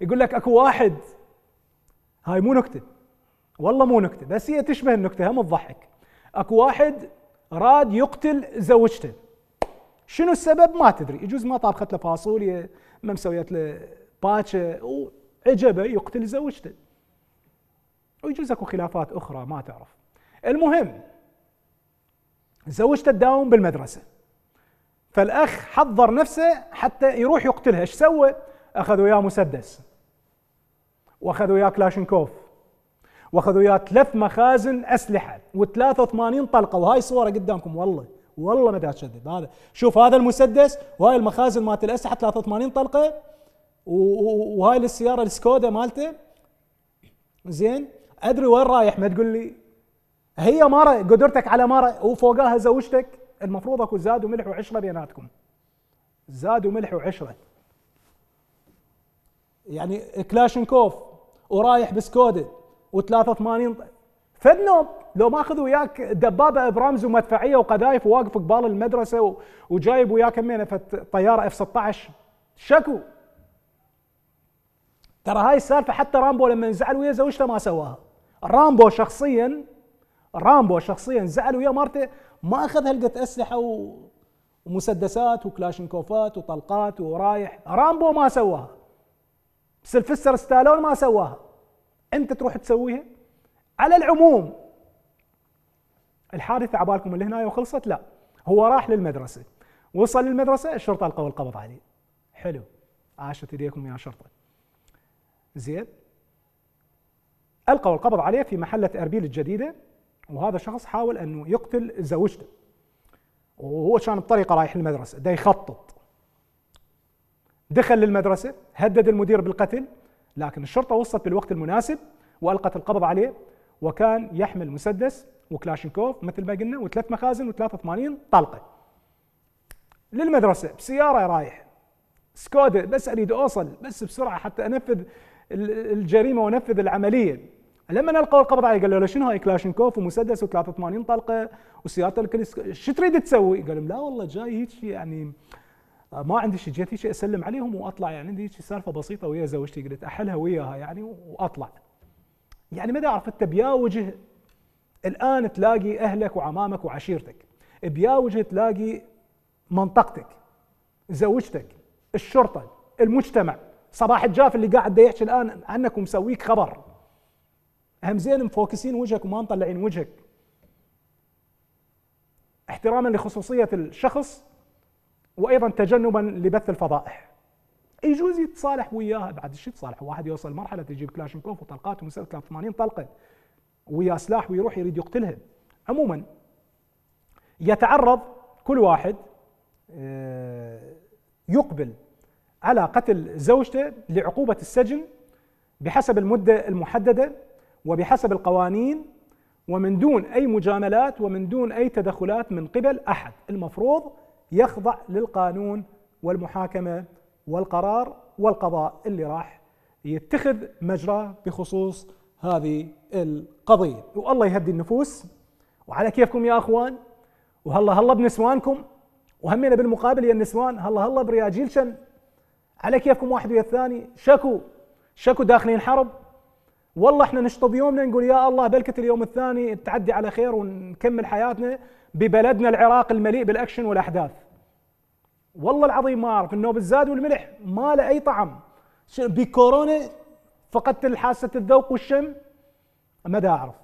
يقول لك اكو واحد هاي مو نكته والله مو نكته بس هي تشبه النكته هم تضحك اكو واحد راد يقتل زوجته شنو السبب ما تدري يجوز ما طابخت له فاصوليا ما مسويت له باكه وعجبه يقتل زوجته ويجوز اكو خلافات اخرى ما تعرف المهم زوجته تداوم بالمدرسه فالاخ حضر نفسه حتى يروح يقتلها ايش سوى اخذوا وياه مسدس واخذوا وياه كلاشنكوف واخذوا وياه ثلاث مخازن اسلحه و83 طلقه وهاي صوره قدامكم والله والله ما اتكذب هذا شوف هذا المسدس وهاي المخازن مالت الاسلحه 83 طلقه وهاي السياره السكودا مالته زين ادري وين رايح ما تقول لي هي مره قدرتك على مره وفوقاها زوجتك المفروض اكو زاد وملح وعشره بيناتكم زاد وملح وعشره يعني كلاشنكوف ورايح بسكوده و83 فدنوب لو لو ماخذ وياك دبابه ابرامز ومدفعيه وقذايف وواقف قبال المدرسه وجايب وياك من طياره اف 16 شكو ترى هاي السالفه حتى رامبو لما زعل ويا زوجته ما سواها رامبو شخصيا رامبو شخصيا زعل ويا مرته ما اخذ هلقة اسلحه ومسدسات وكلاشنكوفات وطلقات ورايح رامبو ما سواها سلفستر ستالون ما سواها انت تروح تسويها على العموم الحادثه عبالكم اللي هنا وخلصت لا هو راح للمدرسه وصل للمدرسه الشرطه القوا القبض عليه حلو عاشت ايديكم يا شرطه زين القوا القبض عليه في محله اربيل الجديده وهذا شخص حاول انه يقتل زوجته وهو كان بطريقه رايح المدرسه دا يخطط دخل للمدرسة هدد المدير بالقتل لكن الشرطة وصلت بالوقت المناسب وألقت القبض عليه وكان يحمل مسدس وكلاشنكوف مثل ما قلنا وثلاث مخازن و83 طلقة للمدرسة بسيارة رايح سكودة بس أريد أوصل بس بسرعة حتى أنفذ الجريمة وأنفذ العملية لما القوا القبض عليه قالوا له شنو هاي كلاشنكوف ومسدس و83 طلقه وسيارته الكلس شو تريد تسوي؟ قال لهم لا والله جاي هيك يعني آه، ما عندي شيء جيت هيك اسلم عليهم واطلع يعني عندي هيك سالفه بسيطه ويا زوجتي قلت احلها وياها يعني واطلع يعني ما اعرف انت بيا وجه الان تلاقي اهلك وعمامك وعشيرتك بيا وجه تلاقي منطقتك زوجتك الشرطه المجتمع صباح الجاف اللي قاعد يحكي الان عنك ومسويك خبر هم زين مفوكسين وجهك وما مطلعين وجهك احتراما لخصوصيه الشخص وايضا تجنبا لبث الفضائح يجوز يتصالح وياها بعد شو تصالح واحد يوصل مرحله تجيب كلاشنكوف وطلقات ومسألة 83 طلقه ويا سلاح ويروح يريد يقتلها عموما يتعرض كل واحد آه، يقبل على قتل زوجته لعقوبه السجن بحسب المده المحدده وبحسب القوانين ومن دون اي مجاملات ومن دون اي تدخلات من قبل احد المفروض يخضع للقانون والمحاكمه والقرار والقضاء اللي راح يتخذ مجراه بخصوص هذه القضيه والله يهدي النفوس وعلى كيفكم يا اخوان وهلا هلا بنسوانكم وهمينا بالمقابل يا النسوان هلا هلا برياجيلشن على كيفكم واحد ويا الثاني شكو شكو داخلين حرب والله احنا نشطب يومنا نقول يا الله بلكت اليوم الثاني تعدي على خير ونكمل حياتنا ببلدنا العراق المليء بالاكشن والاحداث والله العظيم ما اعرف انه بالزاد والملح ما له اي طعم بكورونا فقدت حاسه الذوق والشم ما اعرف